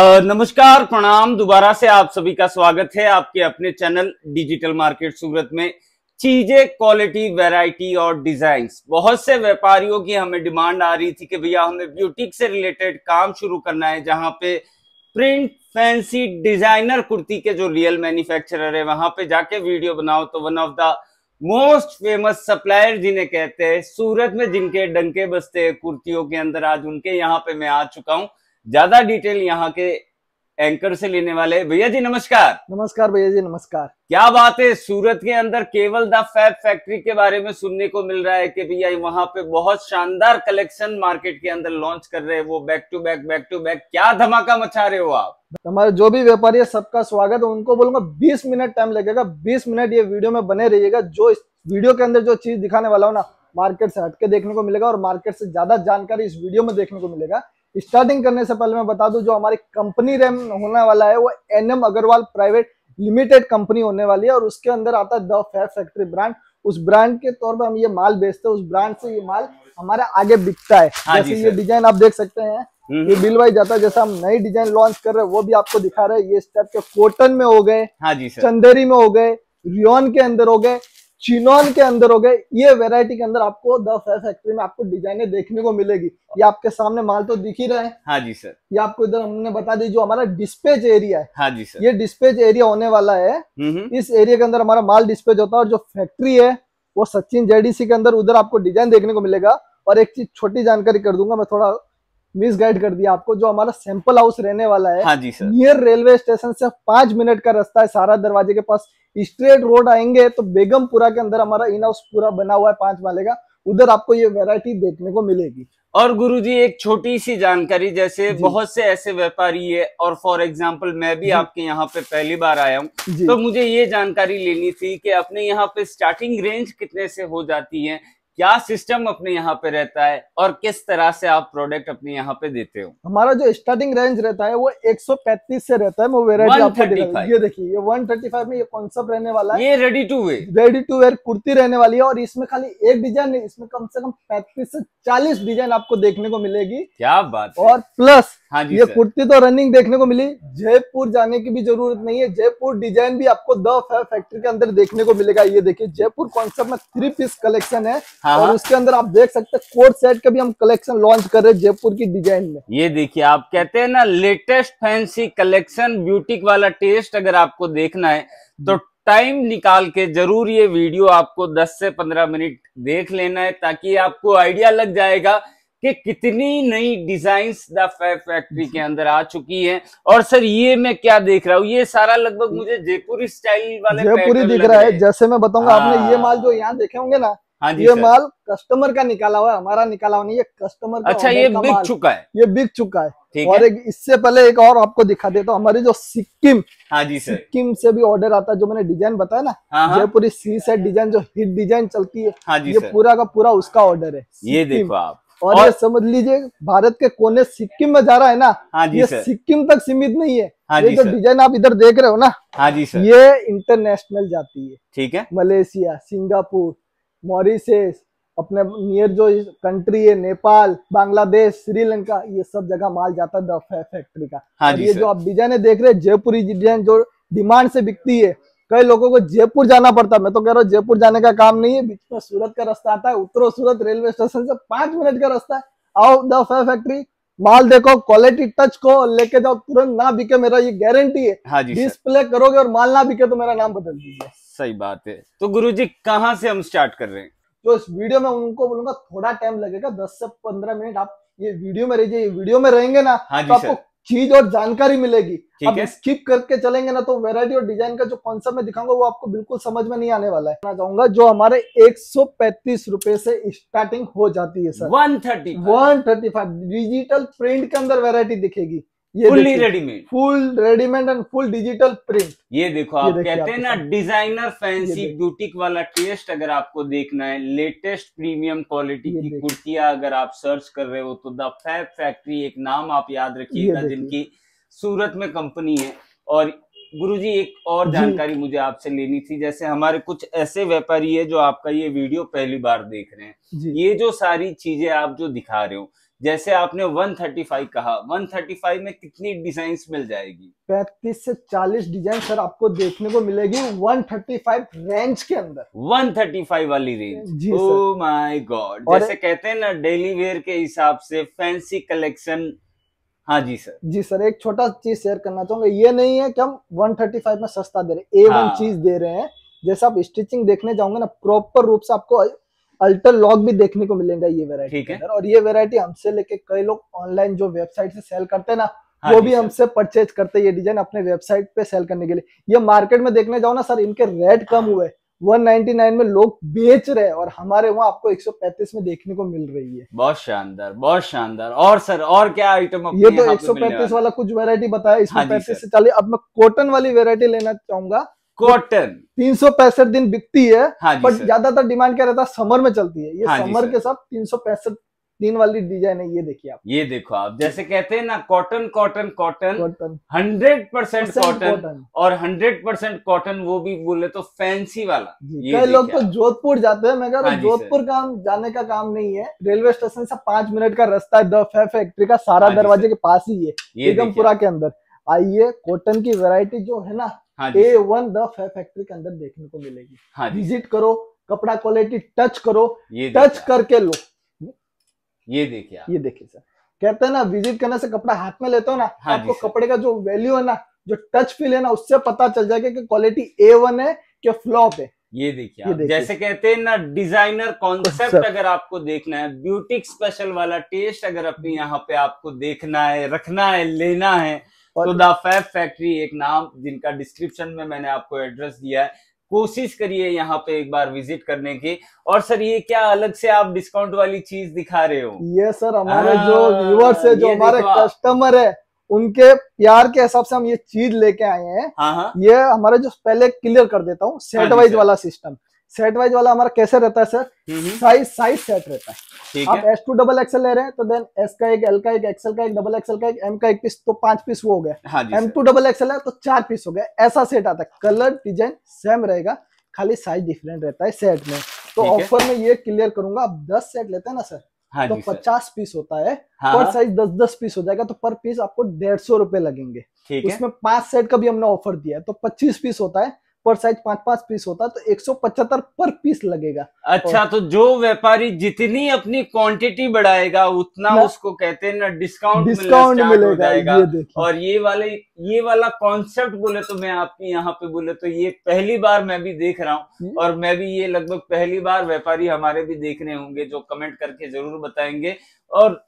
नमस्कार प्रणाम दोबारा से आप सभी का स्वागत है आपके अपने चैनल डिजिटल मार्केट सूरत में चीजें क्वालिटी वैरायटी और डिजाइन बहुत से व्यापारियों की हमें डिमांड आ रही थी कि भैया हमें ब्यूटिक से रिलेटेड काम शुरू करना है जहां पे प्रिंट फैंसी डिजाइनर कुर्ती के जो रियल मैन्युफैक्चरर है वहां पे जाके वीडियो बनाओ तो one of the most famous supplier जिन्हें कहते हैं सूरत में जिनके डंके बसते हैं कुर्तियों के अंदर आज उनके यहाँ पे मैं आ चुका हूँ ज्यादा डिटेल यहाँ के एंकर से लेने वाले भैया जी नमस्कार नमस्कार भैया जी नमस्कार क्या बात है सूरत के अंदर केवल द फैब फैक्ट्री के बारे में सुनने को मिल रहा है कि भैया वहां पे बहुत शानदार कलेक्शन मार्केट के अंदर लॉन्च कर रहे हैं वो back to back back to back क्या धमाका मचा रहे हो आप हमारे जो भी व्यापारी है सबका स्वागत है उनको बोलूंगा बीस मिनट टाइम लगेगा बीस मिनट ये वीडियो में बने रहिएगा जो इस वीडियो के अंदर जो चीज दिखाने वाला हो ना मार्केट से हटके देखने को मिलेगा और मार्केट से ज्यादा जानकारी इस वीडियो में देखने को मिलेगा स्टार्टिंग करने से पहले मैं बता दूं जो हमारी कंपनी रैम होने वाला है वो N M Agarwal private limited company होने वाली है और उसके अंदर आता है द फेयर फैक्ट्री ब्रांड उस ब्रांड के तौर पर हम ये माल बेचते हैं उस ब्रांड से ये माल हमारा आगे बिकता है हाँ जैसे ये डिजाइन आप देख सकते हैं हम्म। ये बिल वाइज जाता है जैसे हम नई डिजाइन लॉन्च कर रहे हैं वो भी आपको दिखा रहे हैं ये इस टाइप के कॉटन में हो गए हाँ जी सर चंदेरी में हो गए रियोन के अंदर हो गए चिनॉन के अंदर हो गए ये वेराइटी के अंदर आपको दस है फैक्ट्री में आपको डिजाइने देखने को मिलेगी ये आपके सामने माल तो दिख ही रहे हैं हाँ जी सर ये आपको इधर हमने बता दी जो हमारा डिस्पेज एरिया है हाँ जी सर ये डिस्पेज एरिया होने वाला है हम्म, हम्म। इस एरिया के अंदर हमारा माल डिस्पेज होता है और जो फैक्ट्री है वो सचिन जेडीसी के अंदर उधर आपको डिजाइन देखने को मिलेगा और एक चीज छोटी जानकारी कर दूंगा मैं थोड़ा मिसगाइड कर दिया आपको जो हमारा सैंपल हाउस रहने वाला है हाँ जी सर नियर रेलवे स्टेशन से पांच मिनट का रास्ता है सारा दरवाजे के पास स्ट्रेट रोड आएंगे तो बेगमपुरा के अंदर हमारा इन हाउस पूरा बना हुआ है पांच माले का उधर आपको ये वेरायटी देखने को मिलेगी और गुरुजी एक छोटी सी जानकारी जैसे बहुत से ऐसे व्यापारी है और फॉर एग्जाम्पल मैं भी आपके यहाँ पे पहली बार आया हूँ तो मुझे ये जानकारी लेनी थी कि अपने यहाँ पे स्टार्टिंग रेंज कितने से हो जाती है क्या सिस्टम अपने यहाँ पे रहता है और किस तरह से आप प्रोडक्ट अपने यहाँ पे देते हो हमारा जो स्टार्टिंग रेंज रहता है वो 135 से रहता है वो वेरायटी आपको ये देखिए ये 135 में ये सा रहने वाला है ये ready to wear ready to wear kurti रहने वाली है और इसमें खाली एक डिजाइन नहीं इसमें कम से कम पैंतीस से चालीस डिजाइन आपको देखने को मिलेगी क्या बात और प्लस हाँ जी ये कुर्ती तो रनिंग देखने को मिली जयपुर जाने की भी जरूरत नहीं है जयपुर डिजाइन भी आपको द फैक्ट्री के अंदर देखने को मिलेगा ये देखिए जयपुर कॉन्सेप्ट में थ्री पीस कलेक्शन है हाँ और हाँ। उसके अंदर आप देख सकते हैं कोट सेट का भी हम कलेक्शन लॉन्च कर रहे हैं जयपुर की डिजाइन में ये देखिए आप कहते हैं ना लेटेस्ट फैंसी कलेक्शन ब्यूटिक वाला टेस्ट अगर आपको देखना है तो टाइम निकाल के जरूर ये वीडियो आपको दस से पंद्रह मिनट देख लेना है ताकि आपको आइडिया लग जाएगा कि कितनी नई डिजाइंस द फैब फैक्ट्री के अंदर आ चुकी है और सर ये मैं क्या देख रहा हूँ ये सारा लगभग मुझे जयपुरी स्टाइल वाले जयपुरी दिख रहा है जैसे मैं बताऊंगा आपने ये हाँ। माल जो यहाँ देखे होंगे ना हाँ जी ये सर। माल कस्टमर का निकाला हुआ है हमारा निकाला हुआ नहीं ये कस्टमर का अच्छा ये बिक चुका है ये बिक चुका है और एक इससे पहले एक और आपको दिखा देता हूँ हमारी जो सिक्किम हाँ जी सर सिक्किम से भी ऑर्डर आता है जो मैंने डिजाइन बताया ना हाँ, हाँ। जयपुरी सी सेट डिजाइन जो हिट डिजाइन चलती है हाँ जी ये पूरा का पूरा उसका ऑर्डर है ये देखो आप और, और ये समझ लीजिए भारत के कोने सिक्किम में जा रहा है ना हाँ जी ये सिक्किम तक सीमित नहीं है हाँ ये जो डिजाइन आप इधर देख रहे हो ना हाँ जी सर ये इंटरनेशनल जाती है ठीक है मलेशिया सिंगापुर मॉरिशस अपने नियर जो कंट्री है नेपाल बांग्लादेश श्रीलंका ये सब जगह माल जाता है फैक्ट्री का हाँ ये जो आप डिजाइने देख रहे हैं जयपुरी डिजाइन जो डिमांड से बिकती है कई लोगों को जयपुर जाना पड़ता मैं तो कह रहा हूँ जयपुर जाने का काम नहीं है बीच में सूरत का रास्ता आता है उत्तरो सूरत रेलवे स्टेशन से पांच मिनट का रास्ता है आओ द फैक्ट्री माल देखो क्वालिटी टच को लेके जाओ तुरंत ना बिके मेरा ये गारंटी है हाँ जी डिस्प्ले करोगे और माल ना बिके तो मेरा नाम बदल दीजिए सही बात है तो गुरु जी कहाँ से हम स्टार्ट कर रहे हैं तो इस वीडियो में उनको बोलूंगा थोड़ा टाइम लगेगा दस से पंद्रह मिनट आप ये वीडियो में रहिए वीडियो में रहेंगे ना हाँ तो आपको चीज और जानकारी मिलेगी अब स्किप करके चलेंगे ना तो वेरायटी और डिजाइन का जो कॉन्सेप्ट मैं दिखाऊंगा वो आपको बिल्कुल समझ में नहीं आने वाला है मैं चाहूंगा जो हमारे एक सौ पैंतीस से स्टार्टिंग हो जाती है sir one thirty one thirty five digital print के अंदर वेरायटी दिखेगी fully readymade full readymade and full digital print ये देखो आप ये कहते हैं ना डिजाइनर फैंसी ब्यूटिक वाला टेस्ट अगर आपको देखना है लेटेस्ट प्रीमियम क्वालिटी की कुर्तियां अगर आप सर्च कर रहे हो तो द फैब फैक्ट्री एक नाम आप याद रखिएगा जिनकी सूरत में कंपनी है और गुरुजी एक और जानकारी मुझे आपसे लेनी थी जैसे हमारे कुछ ऐसे व्यापारी है जो आपका ये वीडियो पहली बार देख रहे हैं ये जो सारी चीजें आप जो दिखा रहे हो जैसे आपने 135 कहा 135 में कितनी डिजाइन मिल जाएगी 35 से 40 डिजाइन सर आपको देखने को मिलेगी 135 रेंज के अंदर 135 वाली रेंज ओ माय गॉड जैसे कहते हैं ना डेली वेयर के हिसाब से फैंसी कलेक्शन हाँ जी सर जी सर एक छोटा चीज शेयर करना चाहूंगा ये नहीं है कि हम 135 में सस्ता दे रहे ए वन हाँ। चीज दे रहे हैं जैसे आप स्टिचिंग देखने जाओगे ना प्रॉपर रूप से आपको अल्टर लॉक भी देखने को मिलेगा ये वेरायटी और ये वेरायटी हमसे लेके कई लोग ऑनलाइन जो वेबसाइट से सेल करते हैं ना हाँ वो भी हमसे परचेज करते ये डिजाइन अपने वेबसाइट पे सेल करने के लिए ये मार्केट में देखने जाओ ना सर इनके रेट कम हुए 199 में लोग बेच रहे और हमारे वहाँ आपको 135 में देखने को मिल रही है बहुत शानदार बहुत शानदार और सर और क्या आइटम ये तो एक पैंतीस वाला कुछ वेरायटी बताया इसमें हाँ पैंतीस से चालीस अब मैं कॉटन वाली वेरायटी लेना चाहूंगा कॉटन तीन सौ पैंसठ दिन बिकती है हाँ बट ज्यादातर डिमांड क्या रहता है समर में चलती है ये हाँ समर के साथ तीन सौ पैंसठ दिन वाली डिजाइन है ये देखिए आप ये देखो आप जैसे कहते हैं ना cotton cotton cotton cotton hundred percent cotton और हंड्रेड परसेंट कॉटन वो भी बोले तो फैंसी वाला कई लोग तो जोधपुर जाते हैं मैं कह रहा हूँ हाँ जोधपुर काम जाने का काम नहीं है रेलवे स्टेशन से पांच मिनट का रास्ता है द फैक्ट्री का सारा हाँ दरवाजे के पास ही है एकदम पूरा के अंदर आइए कॉटन की वेरायटी जो है ना ए वन द फैक्ट्री के अंदर देखने को मिलेगी हाँ विजिट करो कपड़ा क्वालिटी टच करो ये टच करके लो ये देखिए ये देखिए सर कहते हैं ना विजिट करने से कपड़ा हाथ में लेते हो ना हाँ आपको कपड़े का जो वैल्यू है ना जो टच फील है ना उससे पता चल जाएगा कि क्वालिटी ए वन है कि फ्लॉप है ये देखिए जैसे कहते हैं ना डिजाइनर कॉन्सेप्ट अगर आपको देखना है ब्यूटिक स्पेशल वाला टेस्ट अगर अपने यहाँ पे आपको देखना है रखना है लेना है तो द फैब फैक्ट्री एक नाम जिनका डिस्क्रिप्शन में मैंने आपको एड्रेस दिया है कोशिश करिए यहाँ पे एक बार विजिट करने की और सर ये क्या अलग से आप डिस्काउंट वाली चीज दिखा रहे हो ये सर हमारे आ, हाँ, जो व्यूअर्स है जो हमारे कस्टमर है उनके प्यार के हिसाब से हम ये चीज लेके आए हैं हाँ, हाँ। ये हमारे जो पहले क्लियर कर देता हूँ सेट वाइज वाला सिस्टम सेट वाइज वाला हमारा कैसे रहता है सर साइज साइज सेट रहता है आप एस टू डबल एक्सएल ले रहे हैं तो देन एस का एक एल का एक एक्सएल का एक डबल एक्सएल का एक एम का एक पीस तो पांच पीस वो हो गया एम टू डबल एक्सएल है तो चार पीस हो गया ऐसा सेट आता है कलर डिजाइन सेम रहेगा खाली साइज डिफरेंट रहता है सेट में तो ऑफर में ये क्लियर करूंगा आप दस सेट लेते हैं ना सर हाँ तो पचास पीस होता है हाँ पर साइज हाँ। दस दस पीस हो जाएगा तो पर पीस आपको डेढ़ सौ रुपए लगेंगे उसमें पांच सेट का भी हमने ऑफर दिया है तो पच्चीस पीस होता है पर साइज पांच पांच पीस होता तो एक सौ पचहत्तर पर पीस लगेगा अच्छा और... तो जो व्यापारी जितनी अपनी क्वांटिटी बढ़ाएगा उतना उसको कहते हैं ना डिस्काउंट डिस्काउंट मिलेगा ये और ये वाले ये वाला कॉन्सेप्ट बोले तो मैं आपके यहाँ पे बोले तो ये पहली बार मैं भी देख रहा हूँ हम्म। और मैं भी ये लगभग पहली बार व्यापारी हमारे भी देख रहे होंगे जो कमेंट करके जरूर बताएंगे और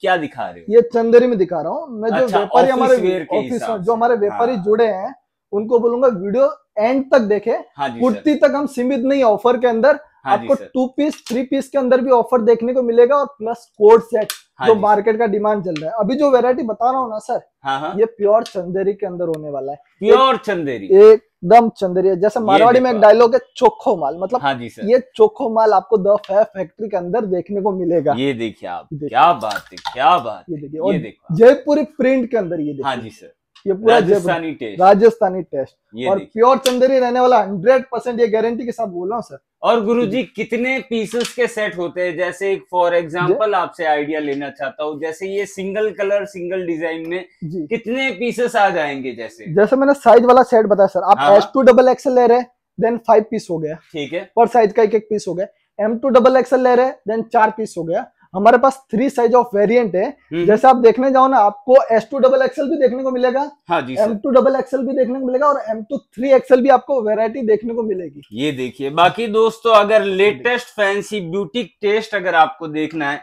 क्या दिखा रहे हो ये चंदेरी में दिखा रहा हूँ मैं जो अच्छा, व्यापारी हमारे ऑफिस जो हमारे व्यापारी हाँ। जुड़े हैं उनको बोलूंगा वीडियो एंड तक देखे हाँ कुर्ती तक हम सीमित नहीं ऑफर के अंदर हाँ आपको टू पीस थ्री पीस के अंदर भी ऑफर देखने को मिलेगा और प्लस कोड सेट हाँ जो मार्केट का डिमांड चल रहा है अभी जो वेरायटी बता रहा हूँ ना सर हाँ हाँ। ये प्योर चंदेरी के अंदर होने वाला है प्योर चंदेरी एकदम चंदेरी है जैसे मारवाड़ी में एक डायलॉग है चोखो माल मतलब हाँ जी सर ये चोखो माल आपको द फैक्ट्री के अंदर देखने को मिलेगा ये देखिए आप क्या बात है क्या बात ये देखिए जयपुरी प्रिंट के अंदर ये हाँ देखिए हाँ जी सर ये पूरा राजस्थानी टेस्ट राजस्थानी टेस्ट और प्योर चंदेरी रहने वाला हंड्रेड परसेंट ये गारंटी के साथ बोल रहा हूँ सर और गुरुजी कितने पीसेस के सेट होते हैं जैसे एक फॉर एग्जांपल आपसे आइडिया लेना चाहता हूँ जैसे ये सिंगल कलर सिंगल डिजाइन में कितने पीसेस आ जाएंगे जैसे जैसे मैंने साइज वाला सेट बताया सर आप एस टू डबल एक्सएल ले रहे हैं देन फाइव पीस हो गया ठीक है पर साइज का एक एक पीस हो गया एम टू डबल एक्सएल ले रहे हैं देन चार पीस हो गया हमारे पास थ्री साइज ऑफ वेरिएंट है हम्म। जैसे आप देखने जाओ ना आपको एस टू डबल एक्सएल भी देखने को मिलेगा हाँ जी एम टू डबल एक्सएल भी देखने को मिलेगा और एम टू थ्री एक्सएल भी आपको वेरायटी देखने को मिलेगी ये देखिए बाकी दोस्तों अगर लेटेस्ट फैंसी ब्यूटी टेस्ट अगर आपको देखना है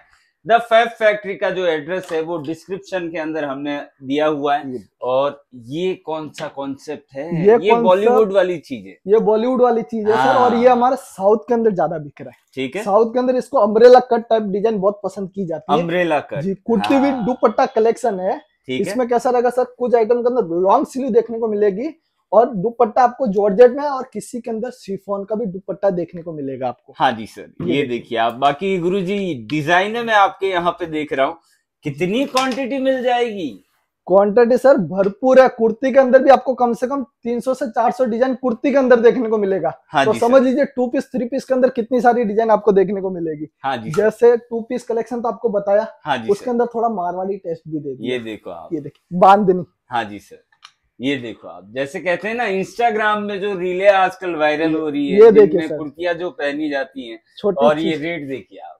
द फैब फैक्ट्री का जो एड्रेस है वो डिस्क्रिप्शन के अंदर हमने दिया हुआ है और ये कौन सा कॉन्सेप्ट है ये, ये बॉलीवुड वाली चीज है ये बॉलीवुड वाली चीज है हाँ। सर और ये हाँ। हमारे साउथ के अंदर ज्यादा बिक रहा है ठीक है साउथ के अंदर इसको अम्ब्रेला कट टाइप डिजाइन बहुत पसंद की जाती है अम्ब्रेला कट जी कुर्ती भी हाँ। दुपट्टा कलेक्शन है इसमें कैसा रहेगा सर कुछ आइटम के अंदर लॉन्ग स्लीव देखने को मिलेगी और दुपट्टा आपको जॉर्जेट में और किसी के अंदर सीफोन का भी दुपट्टा देखने को मिलेगा आपको हाँ जी सर ये देखिए आप बाकी गुरु जी डिजाइन में आपके यहाँ पे देख रहा हूँ कितनी क्वांटिटी मिल जाएगी क्वांटिटी सर भरपूर है कुर्ती के अंदर भी आपको कम से कम 300 से 400 डिजाइन कुर्ती के अंदर देखने को मिलेगा हाँ तो समझ लीजिए टू पीस थ्री पीस के अंदर कितनी सारी डिजाइन आपको देखने को मिलेगी हाँ जी जैसे टू पीस कलेक्शन तो आपको बताया हाँ जी उसके अंदर थोड़ा मारवाड़ी टेस्ट भी दे ये देखो आप ये देखिए बांधनी हाँ जी सर ये देखो आप जैसे कहते हैं ना इंस्टाग्राम में जो रीले आजकल वायरल हो रही है ये देखिए कुर्तियां जो पहनी जाती हैं और ये रेट देखिए आप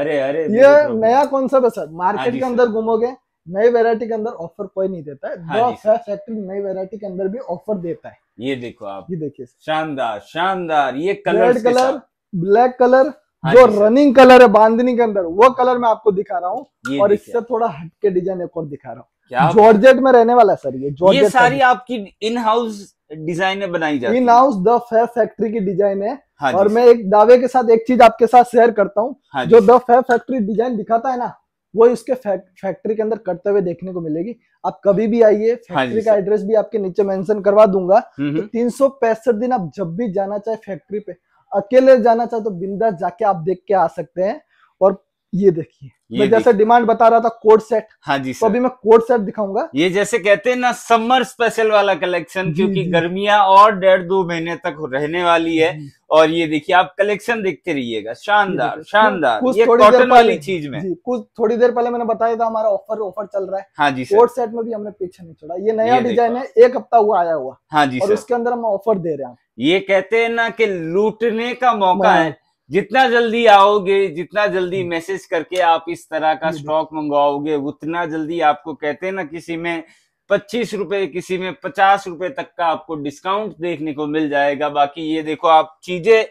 अरे अरे ये नया कॉन्सेप्ट है हाँ सर मार्केट के अंदर घूमोगे नई वेरायटी के अंदर ऑफर कोई नहीं देता है फैक्ट्री हाँ नई वेरायटी के अंदर भी ऑफर देता है ये देखो आप ये देखिए शानदार शानदार ये कलर कलर ब्लैक कलर जो रनिंग कलर है बांधनी के अंदर वो कलर मैं आपको दिखा रहा हूँ और इससे थोड़ा हटके डिजाइन एक और दिखा रहा हूँ जॉर्जेट में रहने वाला सर ये जॉर्जेट ये सारी आपकी इन हाउस डिजाइन में बनाई जाती in house the Fab Factory की डिजाइन है हाँ और मैं एक दावे के साथ एक चीज आपके साथ शेयर करता हूँ हाँ जो द फैब फैक्ट्री डिजाइन दिखाता है ना वो इसके फैक्ट्री के अंदर करते हुए देखने को मिलेगी आप कभी भी आइए फैक्ट्री हाँ का एड्रेस भी आपके नीचे मेंशन करवा दूंगा हम्म, हम्म। तो तीन सौ पैंसठ दिन आप जब भी जाना चाहे फैक्ट्री पे अकेले जाना चाहे तो बिंदा जाके आप देख के आ सकते हैं और ये देखिए मैं जैसे डिमांड बता रहा था कोड सेट हाँ जी तो अभी मैं कोड सेट दिखाऊंगा ये जैसे कहते हैं ना समर स्पेशल वाला कलेक्शन क्योंकि गर्मियां और डेढ़ दो महीने तक रहने वाली है और ये देखिए आप कलेक्शन देखते रहिएगा शानदार शानदार कुछ ये थोड़ी देर वाली चीज में कुछ थोड़ी देर पहले मैंने बताया था हमारा ऑफर ऑफर चल रहा है हाँ जी कोड सेट में भी हमने पीछे नहीं छोड़ा ये नया डिजाइन है एक हफ्ता हुआ आया हुआ हाँ जी और उसके अंदर हम ऑफर दे रहे हैं ये कहते हैं ना कि लूटने का मौका हाँ। है जितना जल्दी आओगे जितना जल्दी मैसेज हम्म। करके आप इस तरह का स्टॉक हम्म। मंगवाओगे उतना जल्दी आपको कहते हैं ना किसी में पच्चीस रुपए किसी में पचास रुपए तक का आपको डिस्काउंट देखने को मिल जाएगा बाकी ये देखो आप चीजें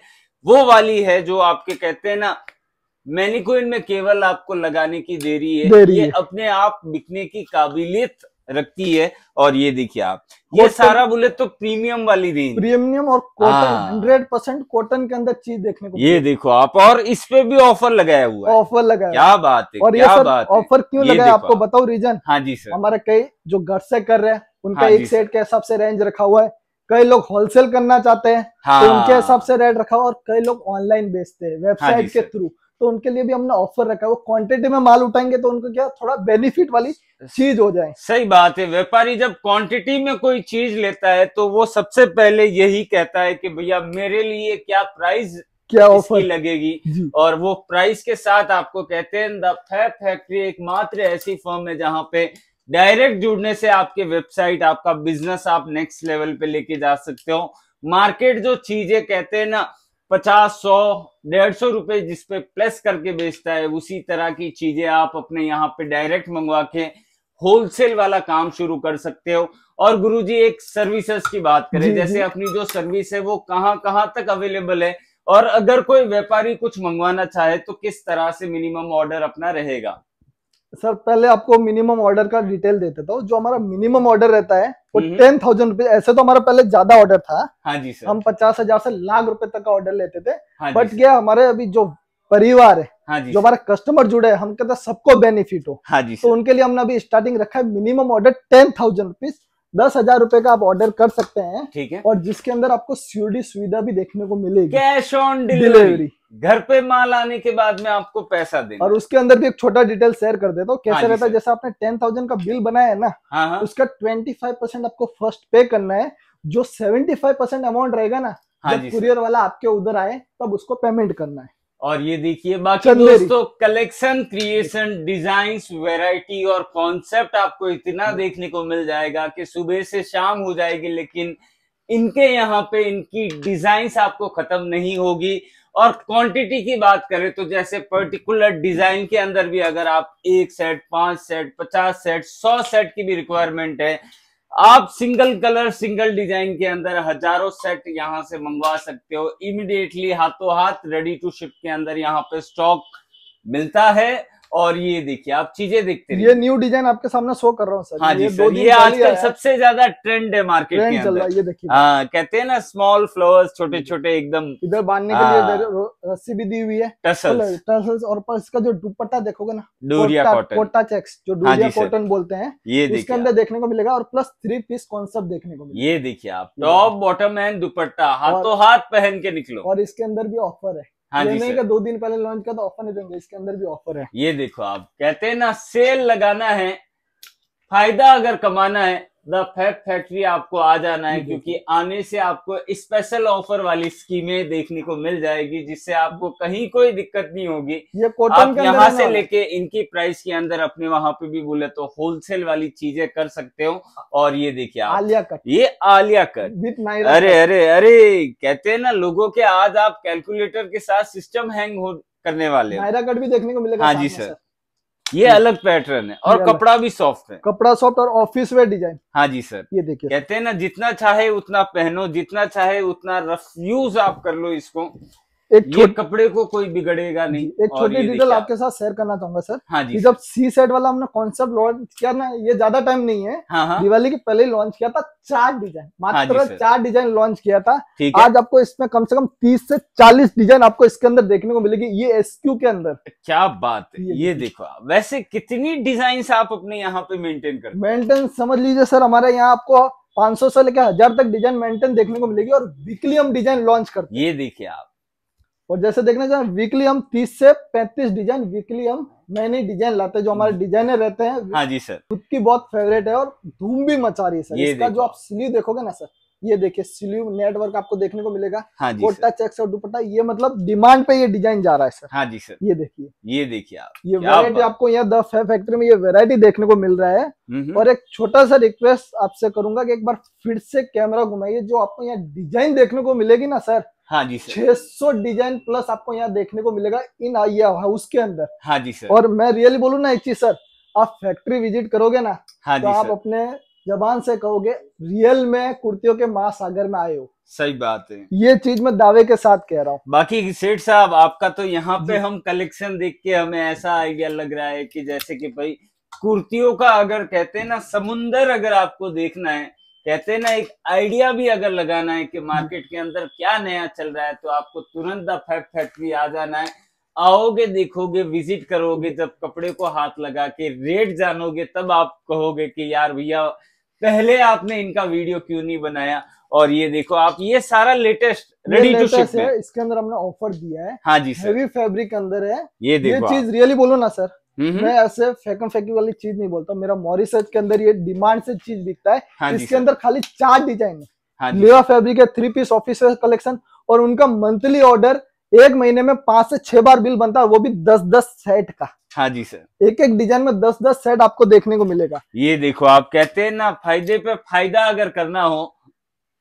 वो वाली है जो आपके कहते हैं ना मैनिकोइन में केवल आपको लगाने की देरी है देरी ये है। अपने आप बिकने की काबिलियत रखती है और ये देखिए आप ये सारा बोले तो प्रीमियम वाली रेंज प्रीमियम और कॉटन हंड्रेड परसेंट कॉटन के अंदर चीज देखने को ये देखो आप और इस पे भी ऑफर लगाया हुआ है ऑफर लगाया क्या बात है और क्या बात ऑफर क्यों लगाया आपको बताओ रीजन हाँ जी सर हमारे कई जो घर से कर रहे हैं उनका हाँ एक सेट के हिसाब से रेंज रखा हुआ है कई लोग होलसेल करना चाहते हैं तो हाँ। तो उनके हिसाब से रेट रखा हुआ और कई लोग ऑनलाइन बेचते हैं वेबसाइट हाँ के थ्रू तो उनके लिए भी हमने ऑफर रखा है वो क्वांटिटी में माल उठाएंगे तो उनको क्या थोड़ा बेनिफिट वाली चीज हो जाए सही बात है व्यापारी जब क्वांटिटी में कोई चीज लेता है तो वो सबसे पहले यही कहता है कि भैया मेरे लिए क्या प्राइस क्या ऑफर लगेगी और वो प्राइस के साथ आपको कहते हैं द फैक्ट्री एकमात्र ऐसी फॉर्म है जहां पे डायरेक्ट जुड़ने से आपके वेबसाइट आपका बिजनेस आप नेक्स्ट लेवल पे लेके जा सकते हो मार्केट जो चीजें कहते हैं ना पचास सौ डेढ़ सौ रुपए जिसपे प्लस करके बेचता है उसी तरह की चीजें आप अपने यहाँ पे डायरेक्ट मंगवा के होलसेल वाला काम शुरू कर सकते हो और गुरुजी एक सर्विसेज की बात करें जैसे अपनी जो सर्विस है वो कहाँ कहाँ तक अवेलेबल है और अगर कोई व्यापारी कुछ मंगवाना चाहे तो किस तरह से मिनिमम ऑर्डर अपना रहेगा सर पहले आपको मिनिमम ऑर्डर का डिटेल देते थे तो, जो हमारा मिनिमम ऑर्डर रहता है वो टेन थाउजेंड रुपीज ऐसे तो हमारा पहले ज्यादा ऑर्डर था हाँ जी सर हम पचास हजार से लाख रुपए तक का ऑर्डर लेते थे हाँ बट क्या हमारे अभी जो परिवार है हाँ जी जो हमारे कस्टमर जुड़े हैं हम कहते हैं सबको बेनिफिट हो हाँ जी तो उनके लिए हमने अभी स्टार्टिंग रखा है minimum order ten thousand rupees दस हजार रूपए का आप ऑर्डर कर सकते हैं ठीक है और जिसके अंदर आपको सीओडी सुविधा भी देखने को मिलेगी कैश ऑन डिलीवरी घर पे माल आने के बाद में आपको पैसा देना और उसके अंदर भी एक छोटा डिटेल शेयर कर देता हूँ हाँ कैसे हाँ रहता है जैसे आपने टेन थाउजेंड का बिल बनाया है ना हाँ हा। उसका ट्वेंटी फाइव परसेंट आपको फर्स्ट पे करना है जो सेवेंटी फाइव परसेंट अमाउंट रहेगा ना हाँ जब कुरियर वाला आपके उधर आए तब उसको पेमेंट करना है और ये देखिए बाकी दोस्तों कलेक्शन क्रिएशन डिजाइन वेराइटी और कॉन्सेप्ट आपको इतना हम्म। देखने को मिल जाएगा कि सुबह से शाम हो जाएगी लेकिन इनके यहाँ पे इनकी डिजाइन आपको खत्म नहीं होगी और क्वांटिटी की बात करें तो जैसे पर्टिकुलर डिजाइन के अंदर भी अगर आप एक सेट पांच सेट पचास सेट सौ सेट की भी रिक्वायरमेंट है आप सिंगल कलर सिंगल डिजाइन के अंदर हजारों सेट यहां से मंगवा सकते हो इमिडिएटली हाथों हाथ रेडी टू शिप के अंदर यहां पे स्टॉक मिलता है और ये देखिए आप चीजें देखते हैं ये न्यू डिजाइन आपके सामने शो कर रहा हूँ सर हाँ जी सर ये आजकल सबसे ज्यादा ट्रेंड है मार्केट ट्रेंड चल रहा है ये देखिए हाँ कहते हैं ना स्मॉल फ्लावर्स छोटे छोटे एकदम इधर बांधने के लिए हाँ। रस्सी भी दी हुई है टसल्स टसल्स और इसका जो दुपट्टा देखोगे ना डोरिया कॉटन कोटा चेक्स जो डोरिया हाँ कॉटन बोलते हैं ये इसके अंदर देखने को मिलेगा और प्लस थ्री पीस कॉन्सेप्ट देखने को मिलेगा ये देखिए आप टॉप बॉटम एंड दुपट्टा हाथों हाथ पहन के निकलो और इसके अंदर भी ऑफर है हाँ जी का दो दिन पहले लॉन्च किया तो ऑफर नहीं देंगे इसके अंदर भी ऑफर है ये देखो आप कहते हैं ना सेल लगाना है फायदा अगर कमाना है द फैब फैक्ट्री आपको आ जाना है क्योंकि आने से आपको स्पेशल ऑफर वाली स्कीमें देखने को मिल जाएगी जिससे आपको कहीं कोई दिक्कत नहीं होगी ये आप यहाँ से लेके इनकी प्राइस के अंदर अपने वहां पे भी बोले तो होलसेल वाली चीजें कर सकते हो और ये देखिए आलिया कट ये आलिया कट अरे अरे अरे कहते हैं ना लोगों के आज आप कैलकुलेटर के साथ सिस्टम हैंग हो करने वाले नायरा कट भी देखने को मिलेगा हाँ जी सर ये अलग पैटर्न है और कपड़ा भी सॉफ्ट है कपड़ा सॉफ्ट और ऑफिस वेयर डिजाइन हाँ जी सर ये देखिए कहते हैं ना जितना चाहे उतना पहनो जितना चाहे उतना रफ यूज आप कर लो इसको एक ये कपड़े को कोई बिगड़ेगा नहीं एक छोटी डिटेल आपके साथ शेयर करना चाहूंगा सर हाँ जी जब सी सेट वाला हमने कॉन्सेप्ट लॉन्च किया ना ये ज्यादा टाइम नहीं है हाँ हा। दिवाली के पहले लॉन्च किया था चार डिजाइन हाँ मात्र हाँ चार डिजाइन लॉन्च किया था आज आपको इसमें कम से कम तीस से चालीस डिजाइन आपको इसके अंदर देखने को मिलेगी ये एस के अंदर क्या बात है ये देखो वैसे कितनी डिजाइन आप अपने यहाँ पे मेंटेन कर मेंटेन समझ लीजिए सर हमारे यहाँ आपको 500 से लेकर हजार तक डिजाइन मेंटेन देखने को मिलेगी और वीकली हम डिजाइन लॉन्च करते हैं ये देखिए आप और जैसे देखने जाए वीकली हम 30 से 35 डिजाइन वीकली हम नई नई डिजाइन लाते हैं जो हमारे डिजाइनर रहते हैं हाँ जी सर खुद की बहुत फेवरेट है और धूम भी मचा रही है सर इसका जो आप स्लीव देखोगे ना सर ये देखिए स्लीव नेटवर्क आपको देखने को मिलेगा हाँ जी सर। और दुपट्टा ये मतलब डिमांड पे ये डिजाइन जा रहा है सर हाँ जी सर ये देखिए ये देखिए आप ये वेरायटी आपको यहाँ द फैक्ट्री में ये वेरायटी देखने को मिल रहा है हम्म, हम्म। और एक छोटा सा रिक्वेस्ट आपसे करूंगा की एक बार फिर से कैमरा घुमाइए जो आपको यहाँ डिजाइन देखने को मिलेगी ना सर हाँ जी छह सौ डिजाइन प्लस आपको यहाँ देखने को मिलेगा इन आइया हाउस के अंदर हाँ जी सर और मैं रियली बोलू ना एक चीज सर आप फैक्ट्री विजिट करोगे ना हाँ तो आप अपने जबान से कहोगे रियल में कुर्तियों के सागर में आए हो सही बात है ये चीज मैं दावे के साथ कह रहा हूँ बाकी सेठ साहब आपका तो यहाँ पे हम कलेक्शन देख के हमें ऐसा आइडिया लग रहा है कि जैसे कि भाई कुर्तियों का अगर कहते हैं ना समुन्दर अगर आपको देखना है कहते हैं ना एक आइडिया भी अगर लगाना है कि मार्केट के अंदर क्या नया चल रहा है तो आपको तुरंत द फैक्ट फैक्ट्री आ जाना है आओगे देखोगे विजिट करोगे जब कपड़े को हाथ लगा के रेट जानोगे तब आप कहोगे कि यार भैया पहले आपने इनका वीडियो क्यों नहीं बनाया और ये देखो आप ये सारा लेटेस्ट रेडी टू शिप है इसके अंदर हमने ऑफर दिया है हाँ जी सर फेब्रिक फैब्रिक अंदर है ये देखो ये चीज रियली बोलो ना सर हम्म, हम्म। मैं ऐसे फेकम फेकी वाली चीज नहीं बोलता मेरा मॉरिस के अंदर ये डिमांड से चीज बिकता है हाँ इसके अंदर खाली चार डिजाइन है हाँ लिवा फैब्रिक है थ्री पीस ऑफिस कलेक्शन और उनका मंथली ऑर्डर एक महीने में पांच से छह बार बिल बनता है वो भी दस दस सेट का हाँ जी सर एक एक डिजाइन में दस दस सेट आपको देखने को मिलेगा ये देखो आप कहते हैं ना फायदे पे फायदा अगर करना हो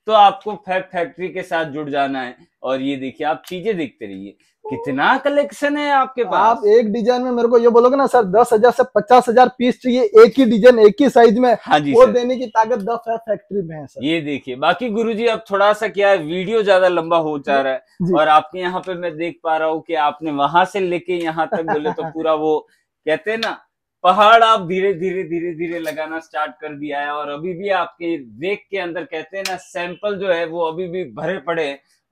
तो आपको फैब फैक्ट्री के साथ जुड़ जाना है और ये देखिए आप चीजें देखते रहिए कितना कलेक्शन है आपके पास आप एक डिजाइन में मेरे को ये बोलोगे ना सर दस हजार से पचास हजार पीस चाहिए एक ही डिजाइन एक ही साइज में हाँ जी वो देने की ताकत दस है फैक्ट्री में है सर ये देखिए बाकी गुरुजी अब थोड़ा सा क्या है वीडियो ज्यादा लंबा हो जा रहा है और आपके यहाँ पे मैं देख पा रहा हूँ की आपने वहां से लेके यहाँ तक बोले तो पूरा वो कहते हैं ना पहाड़ आप धीरे धीरे धीरे धीरे लगाना स्टार्ट कर दिया है और अभी भी आपके वेग के अंदर कहते हैं ना सैंपल जो है वो अभी भी भरे पड़े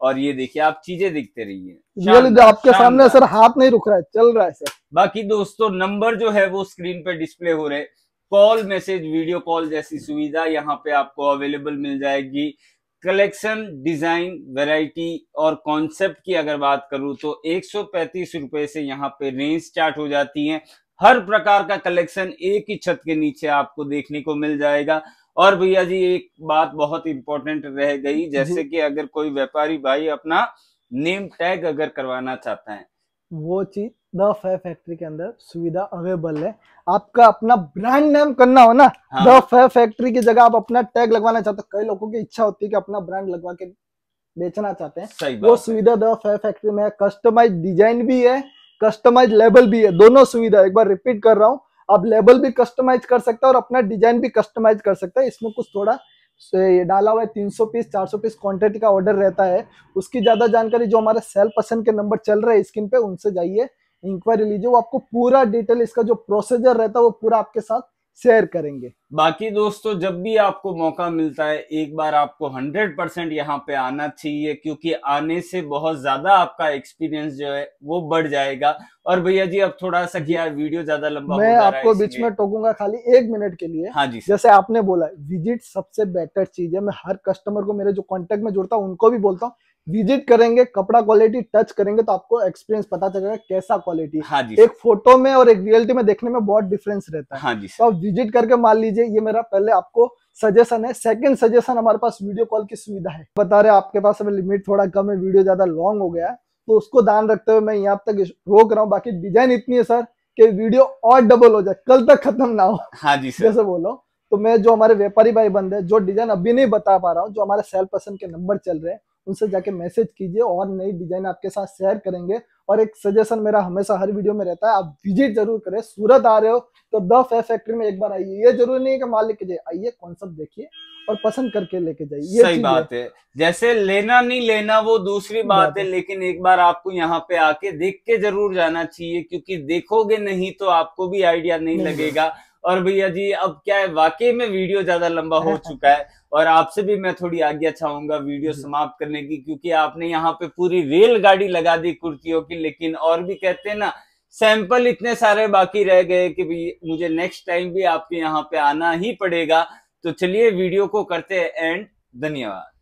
और ये देखिए आप चीजें दिखते रहिए आपके सामने सर हाथ नहीं रुक रहा है चल रहा है सर बाकी दोस्तों नंबर जो है वो स्क्रीन पे डिस्प्ले हो रहे कॉल मैसेज वीडियो कॉल जैसी सुविधा यहाँ पे आपको अवेलेबल मिल जाएगी कलेक्शन डिजाइन वैरायटी और कॉन्सेप्ट की अगर बात करूं तो पैंतीस रुपए से यहाँ पे रेंज स्टार्ट हो जाती है हर प्रकार का कलेक्शन एक ही छत के नीचे आपको देखने को मिल जाएगा और भैया जी एक बात बहुत इंपॉर्टेंट रह गई जैसे कि अगर कोई व्यापारी भाई अपना नेम टैग अगर करवाना चाहता है वो चीज द फै फैक्ट्री के अंदर सुविधा अवेलेबल है आपका अपना ब्रांड नेम करना हो ना द फै फैक्ट्री की जगह आप अपना टैग लगवाना चाहते हो कई लोगों की इच्छा होती है कि अपना ब्रांड लगवा के बेचना चाहते हैं वो सुविधा द फै फैक्ट्री में कस्टमाइज डिजाइन भी है कस्टमाइज लेबल भी है दोनों सुविधा एक बार रिपीट कर रहा हूँ आप लेबल भी कस्टमाइज कर सकते हैं और अपना डिजाइन भी कस्टमाइज कर सकते हैं इसमें कुछ थोड़ा ये डाला हुआ है तीन सौ पीस चार सौ पीस क्वांटिटी का ऑर्डर रहता है उसकी ज्यादा जानकारी जो हमारे सेल पर्सन के नंबर चल रहे हैं स्क्रीन पे उनसे जाइए इंक्वायरी लीजिए वो आपको पूरा डिटेल इसका जो प्रोसीजर रहता है वो पूरा आपके साथ शेयर करेंगे बाकी दोस्तों जब भी आपको मौका मिलता है एक बार आपको 100 परसेंट यहाँ पे आना चाहिए क्योंकि आने से बहुत ज्यादा आपका एक्सपीरियंस जो है वो बढ़ जाएगा और भैया जी अब थोड़ा सा किया वीडियो ज्यादा लंबा मैं आपको बीच में टोकूंगा खाली एक मिनट के लिए हाँ जी जैसे आपने बोला विजिट सबसे बेटर चीज है मैं हर कस्टमर को मेरे जो कॉन्टेक्ट में जुड़ता हूँ उनको भी बोलता हूँ विजिट करेंगे कपड़ा क्वालिटी टच करेंगे तो आपको एक्सपीरियंस पता चलेगा कैसा क्वालिटी हाँ जी एक फोटो में और एक रियलिटी में देखने में बहुत डिफरेंस रहता है हाँ जी तो आप विजिट करके मान लीजिए ये मेरा पहले आपको सजेशन है सेकंड सजेशन हमारे पास वीडियो कॉल की सुविधा है बता रहे आपके पास अभी लिमिट थोड़ा कम है वीडियो ज्यादा लॉन्ग हो गया है तो उसको ध्यान रखते हुए मैं यहाँ तक रोक रहा हूँ बाकी डिजाइन इतनी है सर कि वीडियो और डबल हो जाए कल तक खत्म ना हो हाँ जी सर जैसे बोलो तो मैं जो हमारे व्यापारी भाई बंद है जो डिजाइन अभी नहीं बता पा रहा हूँ जो हमारे सेल पर्सन के नंबर चल रहे हैं उनसे जाके मैसेज कीजिए और नई डिजाइन आपके साथ शेयर करेंगे और एक सजेशन मेरा हमेशा हर वीडियो में रहता है आप विजिट जरूर करें सूरत आ रहे हो तो द फे फैक्ट्री में एक बार आइए ये जरूरी नहीं है कि माल लेके जाइए आइए कॉन्सेप्ट देखिए और पसंद करके लेके जाइए सही बात है जैसे लेना नहीं लेना वो दूसरी बात, बात है लेकिन एक बार आपको यहाँ पे आके देख के जरूर जाना चाहिए क्योंकि देखोगे नहीं तो आपको भी आइडिया नहीं लगेगा और भैया जी अब क्या है वाकई में वीडियो ज्यादा लंबा हो चुका है और आपसे भी मैं थोड़ी आज्ञा चाहूंगा वीडियो समाप्त करने की क्योंकि आपने यहाँ पे पूरी रेलगाड़ी लगा दी कुर्तियों की लेकिन और भी कहते हैं ना सैंपल इतने सारे बाकी रह गए कि भी मुझे नेक्स्ट टाइम भी आपके यहाँ पे आना ही पड़ेगा तो चलिए वीडियो को करते हैं एंड धन्यवाद